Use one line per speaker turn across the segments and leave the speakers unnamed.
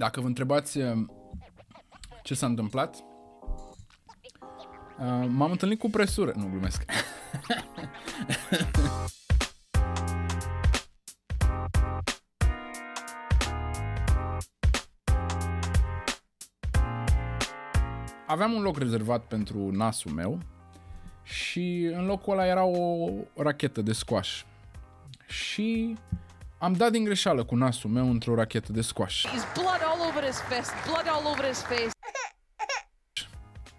Dacă vă întrebați uh, ce s-a întâmplat, uh, m-am întâlnit cu presură. Nu, glumesc. Aveam un loc rezervat pentru nasul meu și în locul ăla era o rachetă de squash. Și am dat din greșeală cu nasul meu într-o rachetă de squash.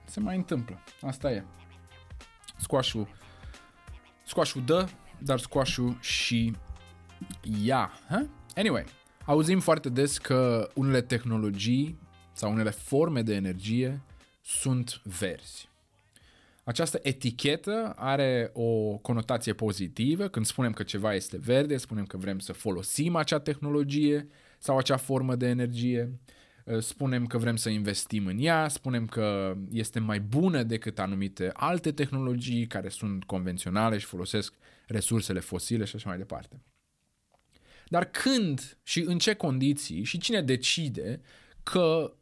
Se mai întâmplă. Asta e. Squash-ul Squash-ul dă, dar squash-ul și ia. ha? Anyway, auzim foarte des că unele tehnologii sau unele forme de energie sunt verzi. Această etichetă are o conotație pozitivă. Când spunem că ceva este verde, spunem că vrem să folosim acea tehnologie sau acea formă de energie, uh, spunem că vrem să investim în ea, spunem că este mai bună decât anumite alte tehnologii care sunt convenționale și folosesc resursele fosile și așa mai departe. Dar când și în ce condiții și cine decide că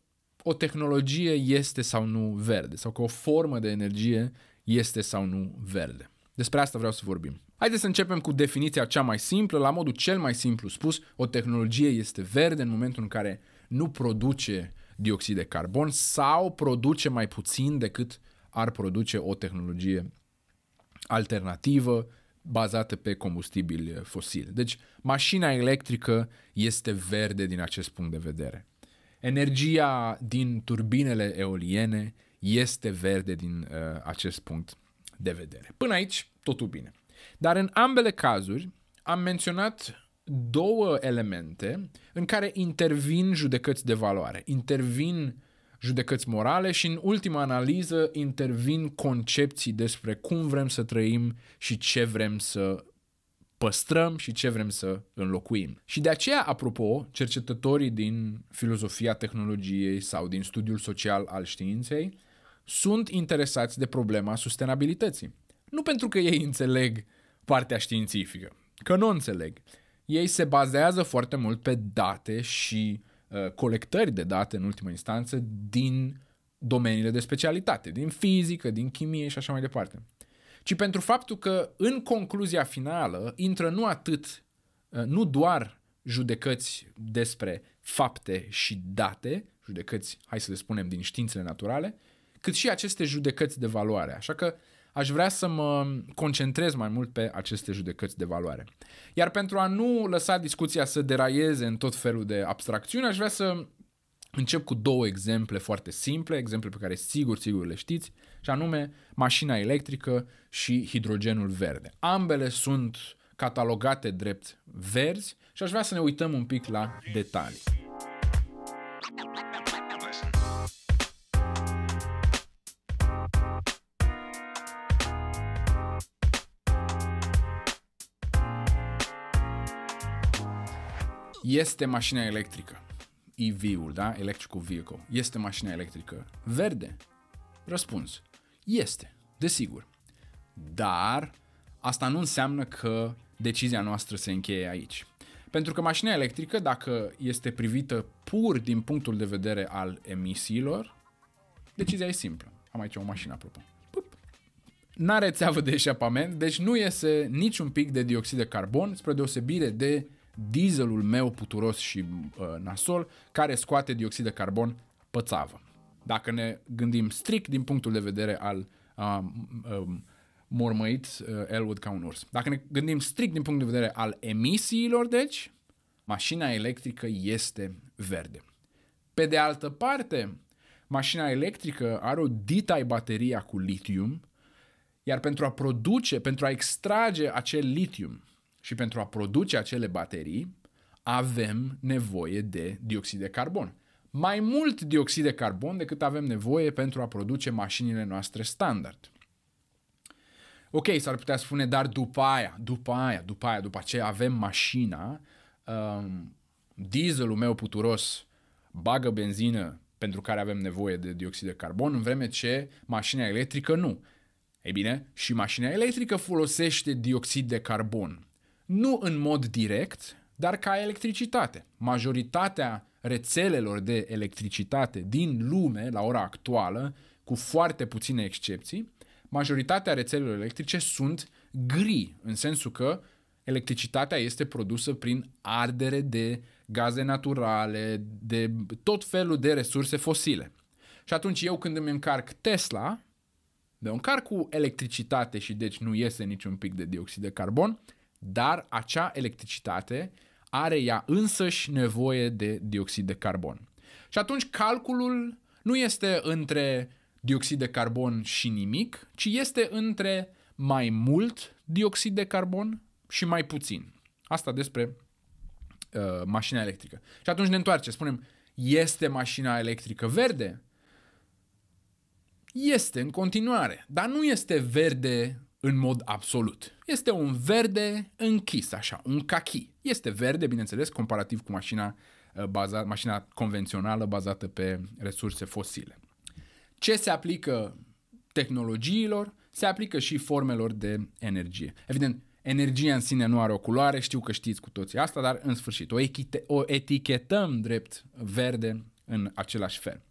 o tehnologie este sau nu verde sau că o formă de energie este sau nu verde. Despre asta vreau să vorbim. Haideți să începem cu definiția cea mai simplă, la modul cel mai simplu spus, o tehnologie este verde în momentul în care nu produce dioxid de carbon sau produce mai puțin decât ar produce o tehnologie alternativă bazată pe combustibili fosili. Deci mașina electrică este verde din acest punct de vedere. Energia din turbinele eoliene este verde din uh, acest punct de vedere. Până aici, totul bine. Dar în ambele cazuri am menționat două elemente în care intervin judecăți de valoare, intervin judecăți morale și în ultima analiză intervin concepții despre cum vrem să trăim și ce vrem să păstrăm și ce vrem să înlocuim. Și de aceea, apropo, cercetătorii din filozofia tehnologiei sau din studiul social al științei sunt interesați de problema sustenabilității. Nu pentru că ei înțeleg partea științifică, că nu înțeleg. Ei se bazează foarte mult pe date și uh, colectări de date, în ultimă instanță, din domeniile de specialitate, din fizică, din chimie și așa mai departe ci pentru faptul că în concluzia finală intră nu atât, uh, nu doar judecăți despre fapte și date, judecăți, hai să le spunem, din științele naturale, cât și aceste judecăți de valoare. Așa că aș vrea să mă concentrez mai mult pe aceste judecăți de valoare. Iar pentru a nu lăsa discuția să deraieze în tot felul de abstracțiuni, aș vrea să încep cu două exemple foarte simple, exemple pe care sigur, sigur le știți și anume mașina electrică și hidrogenul verde. Ambele sunt catalogate drept verzi și aș vrea să ne uităm un pic la detalii. Este mașina electrică. EV-ul, da? Electrical Vehicle. Este mașina electrică verde? Răspuns. Este, desigur. Dar asta nu înseamnă că decizia noastră se încheie aici. Pentru că mașina electrică, dacă este privită pur din punctul de vedere al emisiilor, decizia e simplă. Am aici o mașină, apropo. Nu N-are țeavă de eșapament, deci nu iese niciun pic de dioxid de carbon, spre deosebire de dieselul meu puturos și uh, nasol, care scoate dioxid de carbon pe țavă. Dacă ne gândim strict din punctul de vedere al um, um, mormăit uh, Elwood ca un urs. Dacă ne gândim strict din punct de vedere al emisiilor, deci, mașina electrică este verde. Pe de altă parte, mașina electrică are o ditai bateria cu litium, iar pentru a produce, pentru a extrage acel litium și pentru a produce acele baterii, avem nevoie de dioxid de carbon mai mult dioxid de carbon decât avem nevoie pentru a produce mașinile noastre standard. Ok, s-ar putea spune, dar după aia, după aia, după aia, după ce avem mașina, um, dieselul meu puturos bagă benzină pentru care avem nevoie de dioxid de carbon, în vreme ce mașina electrică nu. Ei bine, și mașina electrică folosește dioxid de carbon. Nu în mod direct, dar ca electricitate. Majoritatea rețelelor de electricitate din lume la ora actuală, cu foarte puține excepții, majoritatea rețelelor electrice sunt gri, în sensul că electricitatea este produsă prin ardere de gaze naturale, de tot felul de resurse fosile. Și atunci eu când îmi încarc Tesla, de încarc cu electricitate și deci nu iese niciun pic de dioxid de carbon, dar acea electricitate are ea însăși nevoie de dioxid de carbon. Și atunci calculul nu este între dioxid de carbon și nimic, ci este între mai mult dioxid de carbon și mai puțin. Asta despre uh, mașina electrică. Și atunci ne întoarcem, spunem, este mașina electrică verde? Este în continuare, dar nu este verde în mod absolut. Este un verde închis, așa, un cachi. Este verde, bineînțeles, comparativ cu mașina, uh, baza, mașina convențională bazată pe resurse fosile. Ce se aplică tehnologiilor? Se aplică și formelor de energie. Evident, energia în sine nu are o culoare, știu că știți cu toții asta, dar în sfârșit o, echite, o etichetăm drept verde în același fel.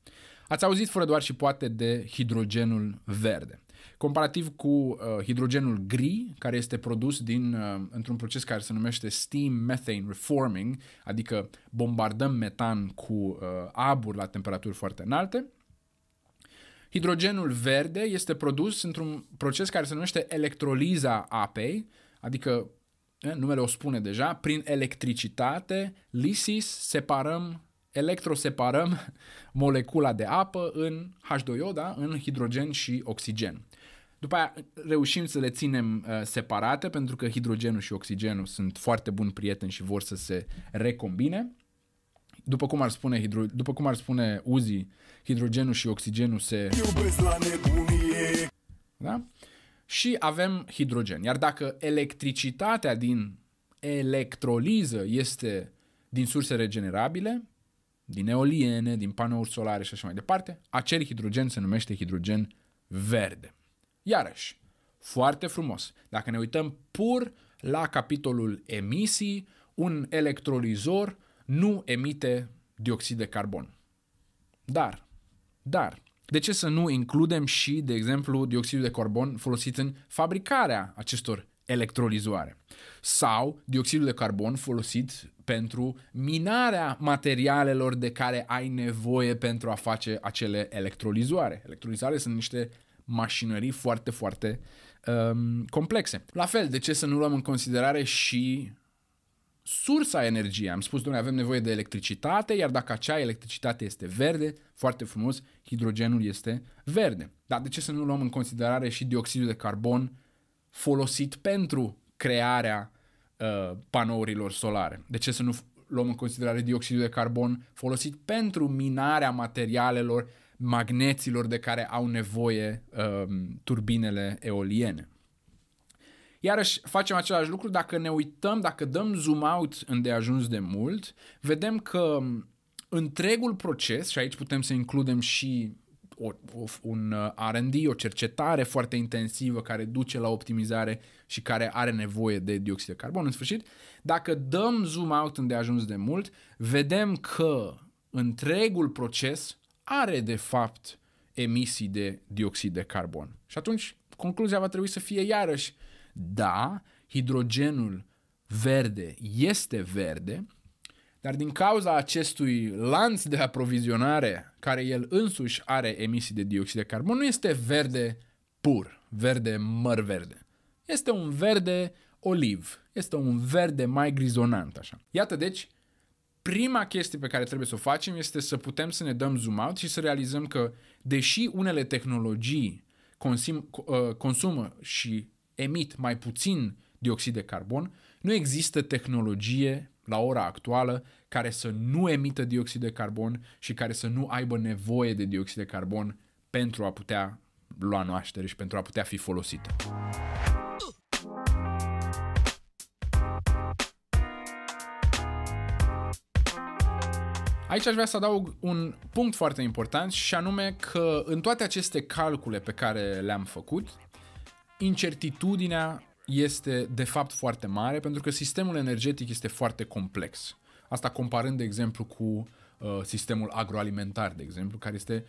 Ați auzit fără doar și poate de hidrogenul verde. Comparativ cu uh, hidrogenul gri, care este produs din, uh, într-un proces care se numește steam methane reforming, adică bombardăm metan cu uh, abur la temperaturi foarte înalte, Hidrogenul verde este produs într-un proces care se numește electroliza apei, adică eh, numele o spune deja, prin electricitate, lisis, separăm electroseparăm molecula de apă în H2O, da? în hidrogen și oxigen. După aia reușim să le ținem uh, separate pentru că hidrogenul și oxigenul sunt foarte buni prieteni și vor să se recombine. După cum ar spune, hidro... după cum ar spune Uzi, hidrogenul și oxigenul se... Iubesc la nebunie! Da? Și avem hidrogen. Iar dacă electricitatea din electroliză este din surse regenerabile, din eoliene, din panouri solare și așa mai departe, acel hidrogen se numește hidrogen verde. Iarăși, foarte frumos. Dacă ne uităm pur la capitolul emisii, un electrolizor nu emite dioxid de carbon. Dar, dar, de ce să nu includem și, de exemplu, dioxidul de carbon folosit în fabricarea acestor electrolizoare sau dioxidul de carbon folosit pentru minarea materialelor de care ai nevoie pentru a face acele electrolizoare. Electrolizoare sunt niște mașinării foarte, foarte um, complexe. La fel, de ce să nu luăm în considerare și sursa energiei? Am spus, domnule, avem nevoie de electricitate, iar dacă acea electricitate este verde, foarte frumos, hidrogenul este verde. Dar de ce să nu luăm în considerare și dioxidul de carbon folosit pentru crearea uh, panourilor solare. De ce să nu luăm în considerare dioxidul de carbon folosit pentru minarea materialelor magneților de care au nevoie uh, turbinele eoliene. Iarăși facem același lucru dacă ne uităm, dacă dăm zoom out îndeajuns de mult, vedem că um, întregul proces, și aici putem să includem și o, o, un uh, R&D, o cercetare foarte intensivă care duce la optimizare și care are nevoie de dioxid de carbon. În sfârșit, dacă dăm zoom out unde a ajuns de mult, vedem că întregul proces are de fapt emisii de dioxid de carbon. Și atunci concluzia va trebui să fie iarăși da, hidrogenul verde este verde, dar din cauza acestui lanț de aprovizionare, care el însuși are emisii de dioxid de carbon, nu este verde pur, verde măr verde. Este un verde oliv, este un verde mai grizonant așa. Iată deci, prima chestie pe care trebuie să o facem este să putem să ne dăm zoom out și să realizăm că deși unele tehnologii consum, uh, consumă și emit mai puțin dioxid de carbon, nu există tehnologie la ora actuală care să nu emită dioxid de carbon și care să nu aibă nevoie de dioxid de carbon pentru a putea lua naștere și pentru a putea fi folosită. Aici aș vrea să adaug un punct foarte important și anume că în toate aceste calcule pe care le-am făcut, incertitudinea este de fapt foarte mare pentru că sistemul energetic este foarte complex. Asta comparând, de exemplu, cu uh, sistemul agroalimentar, de exemplu, care este,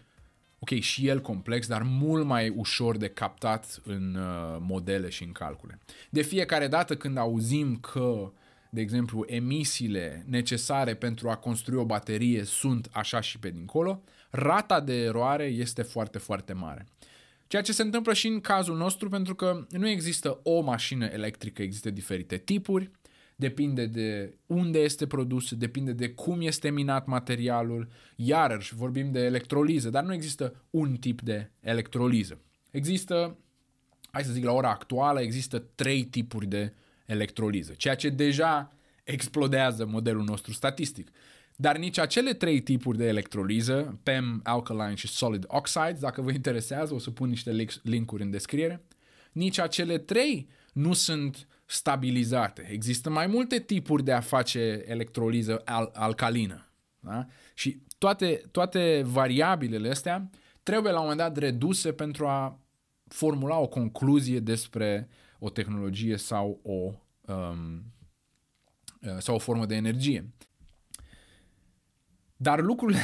ok, și el complex, dar mult mai ușor de captat în uh, modele și în calcule. De fiecare dată când auzim că, de exemplu, emisiile necesare pentru a construi o baterie sunt așa și pe dincolo, rata de eroare este foarte, foarte mare. Ceea ce se întâmplă și în cazul nostru, pentru că nu există o mașină electrică, există diferite tipuri, depinde de unde este produs, depinde de cum este minat materialul, iarăși vorbim de electroliză, dar nu există un tip de electroliză. Există, hai să zic la ora actuală, există trei tipuri de electroliză, ceea ce deja explodează modelul nostru statistic. Dar nici acele trei tipuri de electroliză, PEM, Alkaline și Solid Oxides, dacă vă interesează, o să pun niște uri în descriere, nici acele trei nu sunt stabilizate. Există mai multe tipuri de a face electroliză al- alcalină. Da? Și toate, toate variabilele astea trebuie la un moment dat reduse pentru a formula o concluzie despre o tehnologie sau o, um, uh, sau o formă de energie. Dar lucrurile,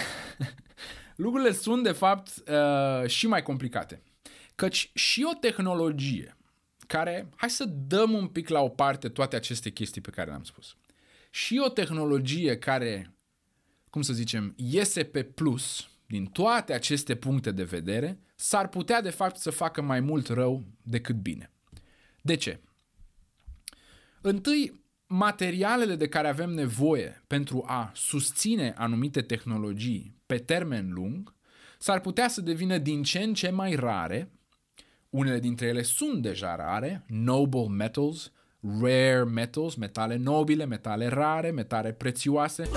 lucrurile sunt, de fapt, uh, și mai complicate. Căci și o tehnologie care, hai să dăm un pic la o parte toate aceste chestii pe care le-am spus. Și o tehnologie care, cum să zicem, iese pe plus din toate aceste puncte de vedere, s-ar putea de fapt să facă mai mult rău decât bine. De ce? Întâi, materialele de care avem nevoie pentru a susține anumite tehnologii pe termen lung s-ar putea să devină din ce în ce mai rare. Unele dintre ele sunt deja rare, noble metals, rare metals, metale nobile, metale rare, metale prețioase.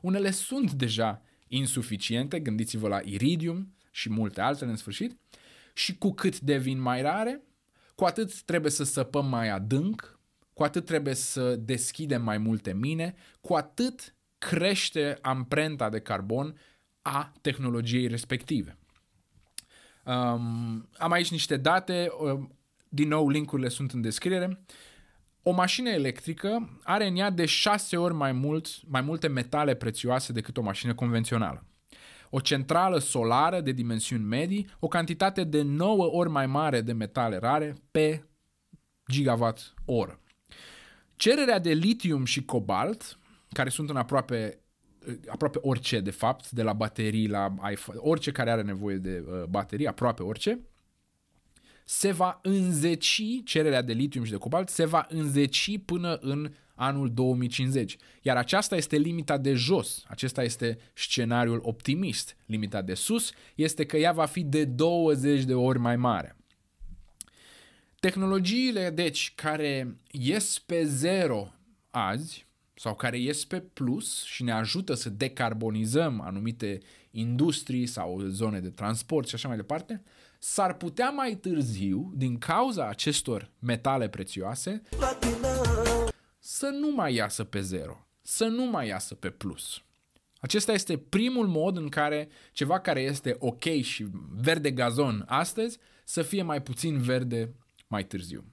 Unele sunt deja insuficiente, gândiți-vă la iridium și multe altele în sfârșit. Și cu cât devin mai rare, cu atât trebuie să săpăm mai adânc cu atât trebuie să deschidem mai multe mine, cu atât crește amprenta de carbon a tehnologiei respective. Um, am aici niște date, um, din nou linkurile sunt în descriere. O mașină electrică are în ea de 6 ori mai, mult, mai multe metale prețioase decât o mașină convențională. O centrală solară de dimensiuni medii, o cantitate de 9 ori mai mare de metale rare pe gigawatt oră. Cererea de litium și cobalt, care sunt în aproape aproape orice, de fapt, de la baterii la iPhone, orice care are nevoie de uh, baterii, aproape orice, se va înzeci, cererea de litium și de cobalt se va înzeci până în anul 2050. Iar aceasta este limita de jos, acesta este scenariul optimist. Limita de sus este că ea va fi de 20 de ori mai mare. Tehnologiile, deci, care ies pe zero azi sau care ies pe plus și ne ajută să decarbonizăm anumite industrii sau zone de transport și așa mai departe, s-ar putea mai târziu, din cauza acestor metale prețioase, să nu mai iasă pe zero, să nu mai iasă pe plus. Acesta este primul mod în care ceva care este ok și verde gazon astăzi să fie mai puțin verde mai târziu.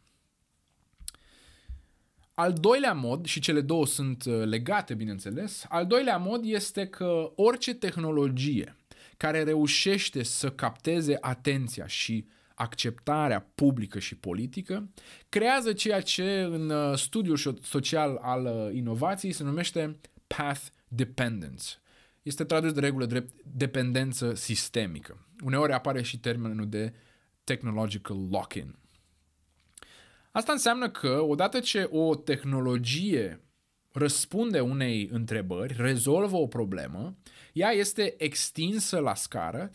Al doilea mod, și cele două sunt uh, legate, bineînțeles, al doilea mod este că orice tehnologie care reușește să capteze atenția și acceptarea publică și politică, creează ceea ce în uh, studiul social al uh, inovației se numește path dependence. Este tradus de regulă drept dependență sistemică. Uneori apare și termenul de technological lock-in. Asta înseamnă că odată ce o tehnologie răspunde unei întrebări, rezolvă o problemă, ea este extinsă la scară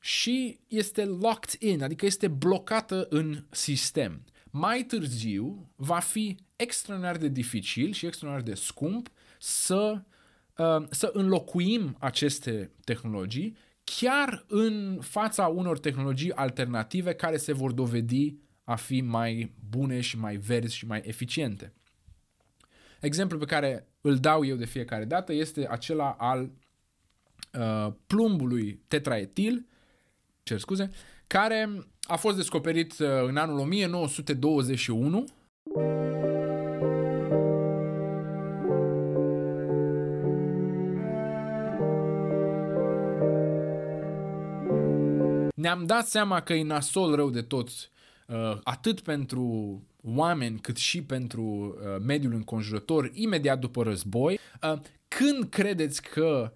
și este locked in, adică este blocată în sistem. Mai târziu va fi extraordinar de dificil și extraordinar de scump să, uh, să înlocuim aceste tehnologii chiar în fața unor tehnologii alternative care se vor dovedi a fi mai bune și mai verzi și mai eficiente. Exemplul pe care îl dau eu de fiecare dată este acela al uh, plumbului tetraetil, cer scuze, care a fost descoperit uh, în anul 1921 ne-am dat seama că e nasol rău de toți Uh, atât pentru oameni cât și pentru uh, mediul înconjurător imediat după război. Uh, când credeți că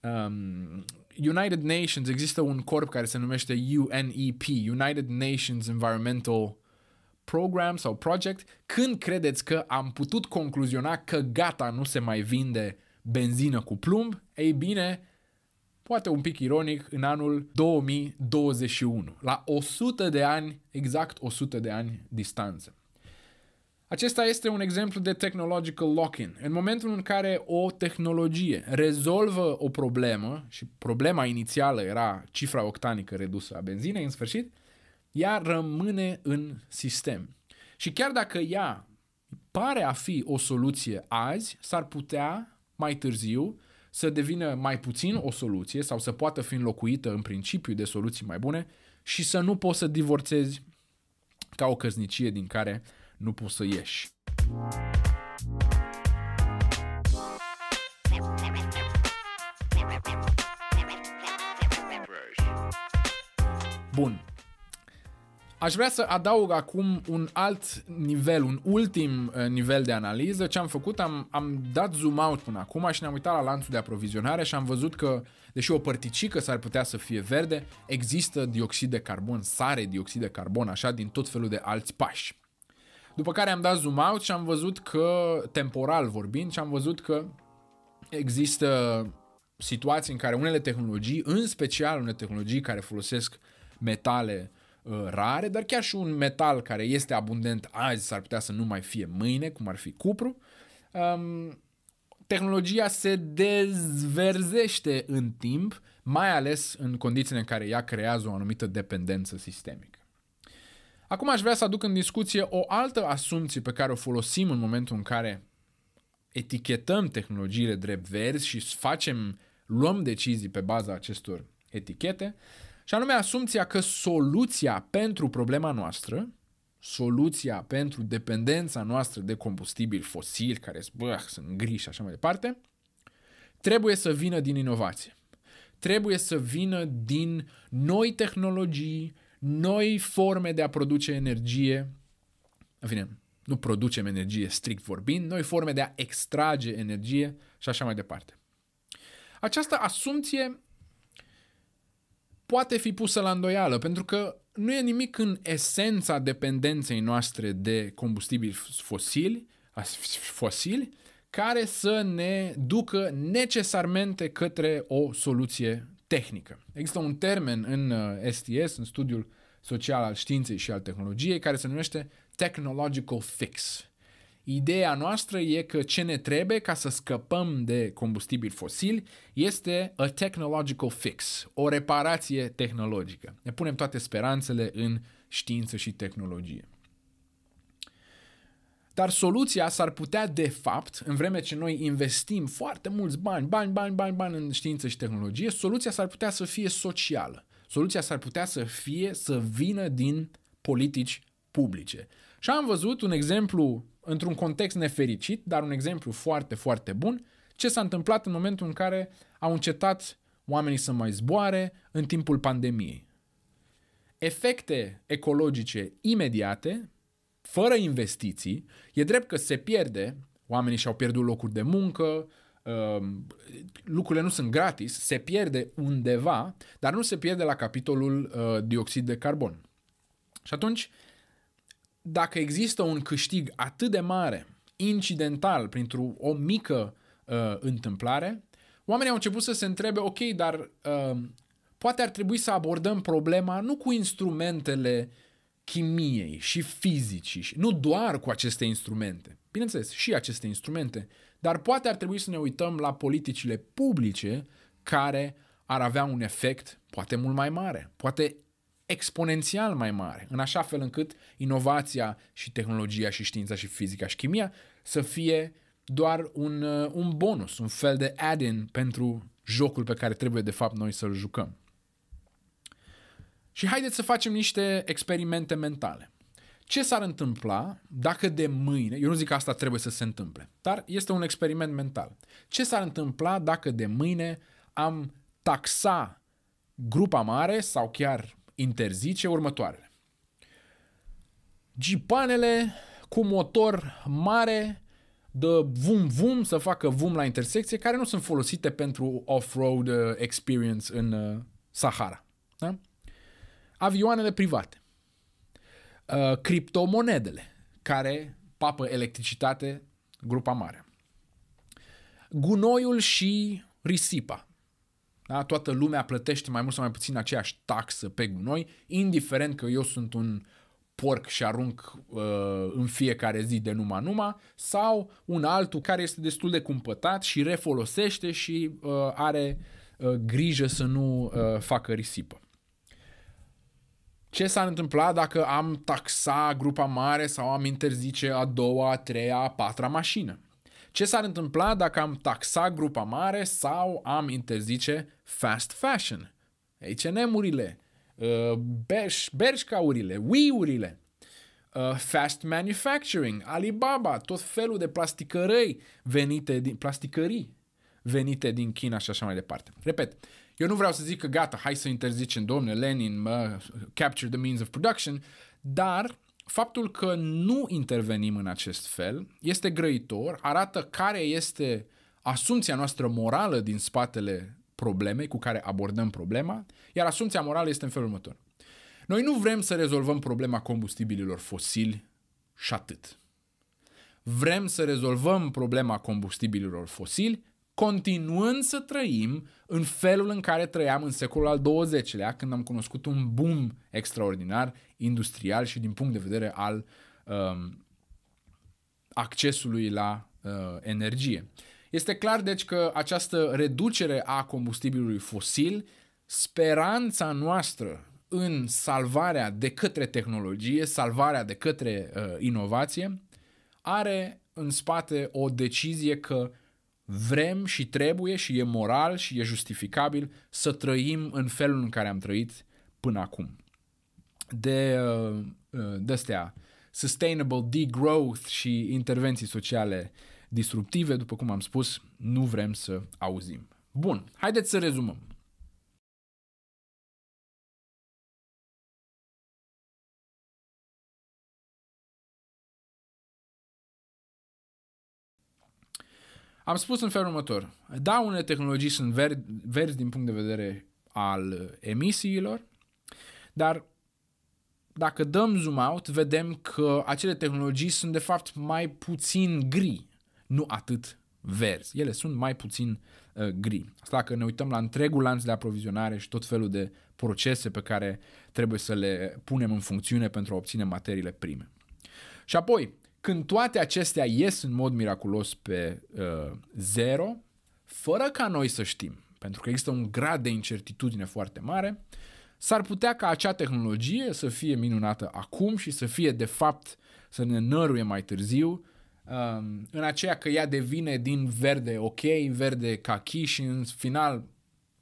um, United Nations există un corp care se numește UNEP, United Nations Environmental Program sau Project, când credeți că am putut concluziona că gata, nu se mai vinde benzină cu plumb? Ei bine, poate un pic ironic, în anul 2021, la 100 de ani, exact 100 de ani distanță. Acesta este un exemplu de technological lock-in. În momentul în care o tehnologie rezolvă o problemă, și problema inițială era cifra octanică redusă a benzinei, în sfârșit, ea rămâne în sistem. Și chiar dacă ea pare a fi o soluție azi, s-ar putea mai târziu să devină mai puțin o soluție sau să poată fi înlocuită în principiu de soluții mai bune și să nu poți să divorțezi ca o căznicie din care nu poți să ieși. Bun, Aș vrea să adaug acum un alt nivel, un ultim uh, nivel de analiză. Ce am făcut, am, am dat zoom out până acum și ne-am uitat la lanțul de aprovizionare și am văzut că, deși o părticică s-ar putea să fie verde, există dioxid de carbon, sare dioxid de carbon, așa, din tot felul de alți pași. După care am dat zoom out și am văzut că, temporal vorbind, și am văzut că există situații în care unele tehnologii, în special unele tehnologii care folosesc metale Uh, rare, dar chiar și un metal care este abundent azi s-ar putea să nu mai fie mâine, cum ar fi cupru. Um, tehnologia se dezverzește în timp, mai ales în condițiile în care ea creează o anumită dependență sistemică. Acum aș vrea să aduc în discuție o altă asumție pe care o folosim în momentul în care etichetăm tehnologiile drept verzi și facem, luăm decizii pe baza acestor etichete, și anume asumția că soluția pentru problema noastră, soluția pentru dependența noastră de combustibili fosili, care bă, sunt griji și așa mai departe, trebuie să vină din inovație. Trebuie să vină din noi tehnologii, noi forme de a produce energie. În fine, nu producem energie strict vorbind, noi forme de a extrage energie și așa mai departe. Această asumție poate fi pusă la îndoială, pentru că nu e nimic în esența dependenței noastre de combustibili fosili, fosili care să ne ducă necesarmente către o soluție tehnică. Există un termen în STS, uh, în studiul social al științei și al tehnologiei, care se numește technological fix. Ideea noastră e că ce ne trebuie ca să scăpăm de combustibili fosili este a technological fix, o reparație tehnologică. Ne punem toate speranțele în știință și tehnologie. Dar soluția s-ar putea, de fapt, în vreme ce noi investim foarte mulți bani, bani, bani, bani, bani în știință și tehnologie, soluția s-ar putea să fie socială. Soluția s-ar putea să fie să vină din politici publice. Și am văzut un exemplu, într-un context nefericit, dar un exemplu foarte, foarte bun, ce s-a întâmplat în momentul în care au încetat oamenii să mai zboare în timpul pandemiei. Efecte ecologice imediate, fără investiții, e drept că se pierde, oamenii și-au pierdut locuri de muncă, um, lucrurile nu sunt gratis, se pierde undeva, dar nu se pierde la capitolul uh, dioxid de carbon. Și atunci, dacă există un câștig atât de mare, incidental, printr-o o mică uh, întâmplare, oamenii au început să se întrebe, ok, dar uh, poate ar trebui să abordăm problema nu cu instrumentele chimiei și fizicii, și nu doar cu aceste instrumente, bineînțeles, și aceste instrumente, dar poate ar trebui să ne uităm la politicile publice care ar avea un efect poate mult mai mare, poate exponențial mai mare, în așa fel încât inovația și tehnologia și știința și fizica și chimia să fie doar un, uh, un bonus, un fel de add-in pentru jocul pe care trebuie de fapt noi să-l jucăm. Și haideți să facem niște experimente mentale. Ce s-ar întâmpla dacă de mâine, eu nu zic că asta trebuie să se întâmple, dar este un experiment mental. Ce s-ar întâmpla dacă de mâine am taxa grupa mare sau chiar interzice următoarele. Gipanele cu motor mare de vum vum să facă vum la intersecție care nu sunt folosite pentru off-road uh, experience în uh, Sahara. Da? Avioanele private. Uh, criptomonedele care papă electricitate grupa mare. Gunoiul și risipa da? Toată lumea plătește mai mult sau mai puțin aceeași taxă pe gunoi, indiferent că eu sunt un porc și arunc uh, în fiecare zi de numai numa sau un altul care este destul de cumpătat și refolosește și uh, are uh, grijă să nu uh, facă risipă. Ce s-ar întâmpla dacă am taxa grupa mare sau am interzice a doua, a treia, a patra mașină? Ce s-ar întâmpla dacă am taxa grupa mare sau am interzice fast fashion? H&M-urile, uh, Bershka-urile, Wii-urile, uh, fast manufacturing, Alibaba, tot felul de plasticărăi venite din plasticării venite din China și așa mai departe. Repet, eu nu vreau să zic că gata, hai să interzicem, domnule Lenin, uh, capture the means of production, dar Faptul că nu intervenim în acest fel este grăitor, arată care este asumția noastră morală din spatele problemei cu care abordăm problema, iar asumția morală este în felul următor. Noi nu vrem să rezolvăm problema combustibililor fosili și atât. Vrem să rezolvăm problema combustibililor fosili continuând să trăim în felul în care trăiam în secolul al XX-lea, când am cunoscut un boom extraordinar, industrial și din punct de vedere al um, accesului la uh, energie. Este clar, deci, că această reducere a combustibilului fosil, speranța noastră în salvarea de către tehnologie, salvarea de către uh, inovație, are în spate o decizie că uh, vrem și trebuie și e moral și e justificabil să trăim în felul în care am trăit până acum. De, uh, uh, de astea, sustainable degrowth și intervenții sociale disruptive, după cum am spus, nu vrem să auzim. Bun, haideți să rezumăm. Am spus în felul următor. Da, unele tehnologii sunt verzi, verzi din punct de vedere al uh, emisiilor, dar dacă dăm zoom out, vedem că acele tehnologii sunt de fapt mai puțin gri, nu atât verzi. Ele sunt mai puțin uh, gri. Asta dacă ne uităm la întregul lanț de aprovizionare și tot felul de procese pe care trebuie să le punem în funcțiune pentru a obține materiile prime. Și apoi, când toate acestea ies în mod miraculos pe uh, zero, fără ca noi să știm, pentru că există un grad de incertitudine foarte mare, s-ar putea ca acea tehnologie să fie minunată acum și să fie de fapt să ne năruie mai târziu um, în aceea că ea devine din verde ok, verde cachi și în final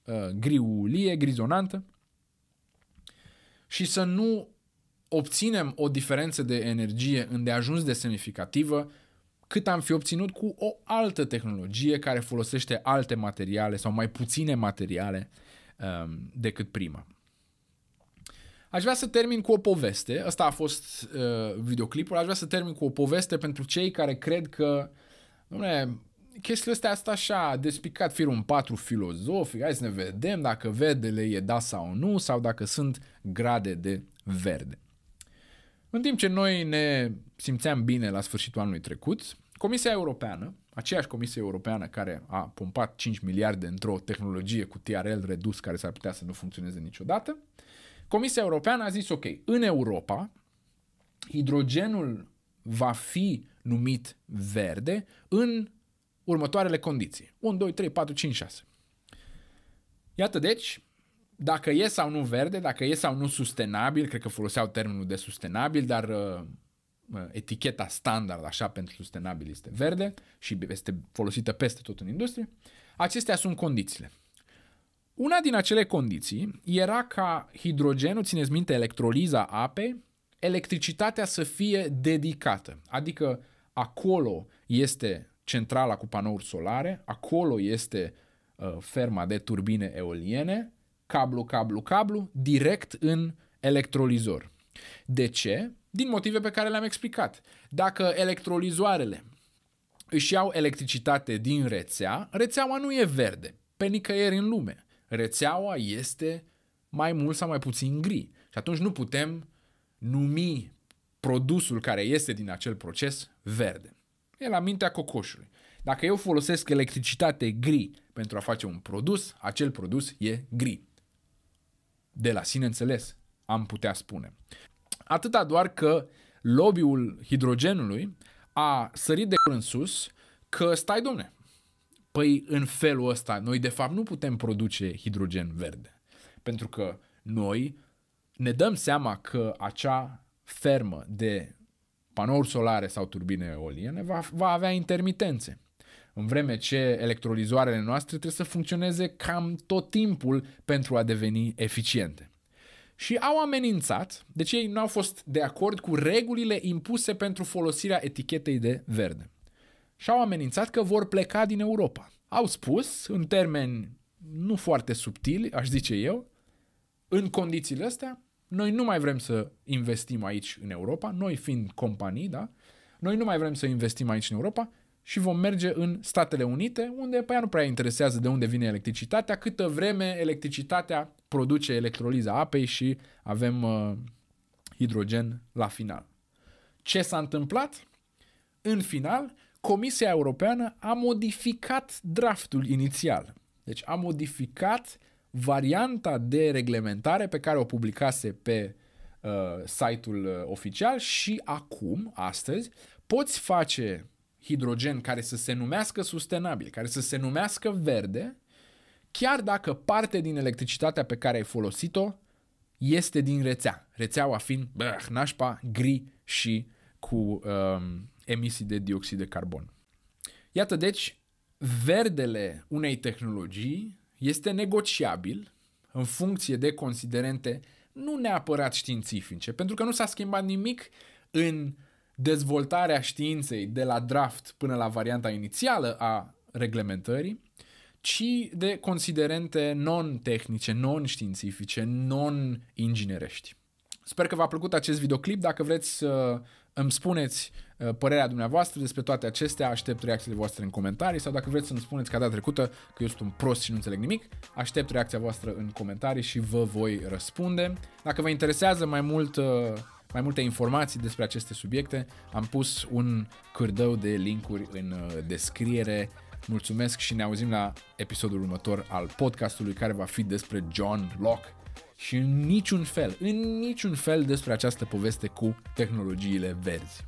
uh, gri grizonantă și să nu obținem o diferență de energie îndeajuns de semnificativă cât am fi obținut cu o altă tehnologie care folosește alte materiale sau mai puține materiale um, decât prima. Aș vrea să termin cu o poveste. Asta a fost uh, videoclipul. Aș vrea să termin cu o poveste pentru cei care cred că, domnule, chestiile astea asta așa, despicat firul în patru filozofic, hai să ne vedem dacă verdele e da sau nu, sau dacă sunt grade de verde. În timp ce noi ne simțeam bine la sfârșitul anului trecut, Comisia Europeană, aceeași Comisie Europeană care a pompat 5 miliarde într-o tehnologie cu TRL redus care s-ar putea să nu funcționeze niciodată, Comisia Europeană a zis ok, în Europa hidrogenul va fi numit verde în următoarele condiții. 1, 2, 3, 4, 5, 6. Iată deci dacă e sau nu verde, dacă e sau nu sustenabil, cred că foloseau termenul de sustenabil, dar uh, uh eticheta standard așa pentru sustenabil este verde și este folosită peste tot în industrie, acestea sunt condițiile. Una din acele condiții era ca hidrogenul, țineți minte, electroliza apei, electricitatea să fie dedicată, adică acolo este centrala cu panouri solare, acolo este uh, ferma de turbine eoliene, cablu, cablu, cablu, direct în electrolizor. De ce? Din motive pe care le-am explicat. Dacă electrolizoarele își iau electricitate din rețea, rețeaua nu e verde, pe nicăieri în lume. Rețeaua este mai mult sau mai puțin gri. Și atunci nu putem numi produsul care este din acel proces verde. E la mintea cocoșului. Dacă eu folosesc electricitate gri pentru a face un produs, acel produs e gri de la sine înțeles, am putea spune. Atâta doar că lobby-ul hidrogenului a sărit de în sus că stai domne, păi în felul ăsta noi de fapt nu putem produce hidrogen verde. Pentru că noi ne dăm seama că acea fermă de panouri solare sau turbine eoliene va, va avea intermitențe. În vreme ce electrolizoarele noastre trebuie să funcționeze cam tot timpul pentru a deveni eficiente. Și au amenințat, deci ei nu au fost de acord cu regulile impuse pentru folosirea etichetei de verde. Și au amenințat că vor pleca din Europa. Au spus, în termeni nu foarte subtili, aș zice eu, în condițiile astea, noi nu mai vrem să investim aici în Europa, noi fiind companii, da? Noi nu mai vrem să investim aici în Europa și vom merge în Statele Unite, unde pe păi, ea nu prea interesează de unde vine electricitatea, câtă vreme electricitatea produce electroliza apei și avem uh, hidrogen la final. Ce s-a întâmplat? În final, Comisia Europeană a modificat draftul inițial. Deci a modificat varianta de reglementare pe care o publicase pe uh, site-ul uh, oficial și acum, astăzi, poți face hidrogen care să se numească sustenabil, care să se numească verde, chiar dacă parte din electricitatea pe care ai folosit-o este din rețea. Rețeaua fiind bă, nașpa, gri și cu um, emisii de dioxid de carbon. Iată deci, verdele unei tehnologii este negociabil în funcție de considerente nu neapărat științifice, pentru că nu s-a schimbat nimic în dezvoltarea științei de la draft până la varianta inițială a reglementării, ci de considerente non-tehnice, non-științifice, non-inginerești. Sper că v-a plăcut acest videoclip. Dacă vreți să uh, îmi spuneți uh, părerea dumneavoastră despre toate acestea, aștept reacțiile voastre în comentarii sau dacă vreți să-mi spuneți ca data trecută că eu sunt un prost și nu înțeleg nimic, aștept reacția voastră în comentarii și vă voi răspunde. Dacă vă interesează mai mult uh, mai multe informații despre aceste subiecte, am pus un cârdău de linkuri în uh, descriere. Mulțumesc și ne auzim la episodul următor al podcastului care va fi despre John Locke și în niciun fel, în niciun fel despre această poveste cu tehnologiile verzi.